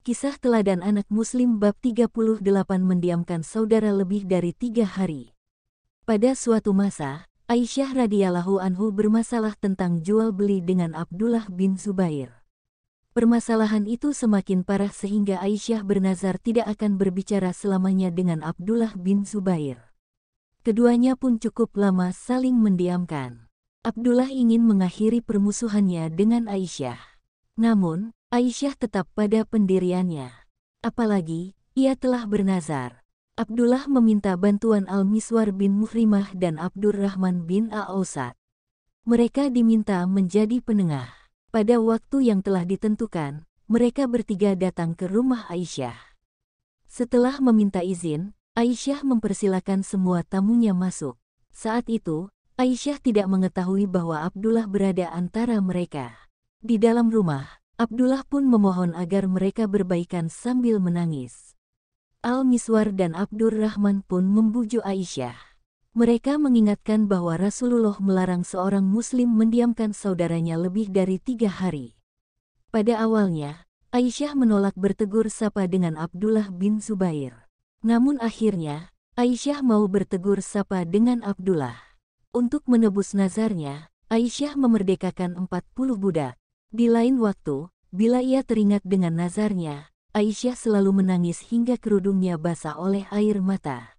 Kisah teladan anak muslim bab 38 mendiamkan saudara lebih dari tiga hari. Pada suatu masa, Aisyah radhiyallahu anhu bermasalah tentang jual beli dengan Abdullah bin Zubair. Permasalahan itu semakin parah sehingga Aisyah bernazar tidak akan berbicara selamanya dengan Abdullah bin Zubair. Keduanya pun cukup lama saling mendiamkan. Abdullah ingin mengakhiri permusuhannya dengan Aisyah. Namun, Aisyah tetap pada pendiriannya. Apalagi, ia telah bernazar. Abdullah meminta bantuan Al-Miswar bin Muhrimah dan Abdurrahman bin Al-Ausad. Mereka diminta menjadi penengah. Pada waktu yang telah ditentukan, mereka bertiga datang ke rumah Aisyah. Setelah meminta izin, Aisyah mempersilahkan semua tamunya masuk. Saat itu, Aisyah tidak mengetahui bahwa Abdullah berada antara mereka. Di dalam rumah, Abdullah pun memohon agar mereka berbaikan sambil menangis. Al-Miswar dan Abdur Rahman pun membujuk Aisyah. Mereka mengingatkan bahwa Rasulullah melarang seorang Muslim mendiamkan saudaranya lebih dari tiga hari. Pada awalnya, Aisyah menolak bertegur sapa dengan Abdullah bin Zubair. Namun akhirnya, Aisyah mau bertegur sapa dengan Abdullah. Untuk menebus nazarnya, Aisyah memerdekakan 40 budak. Di lain waktu, bila ia teringat dengan nazarnya, Aisyah selalu menangis hingga kerudungnya basah oleh air mata.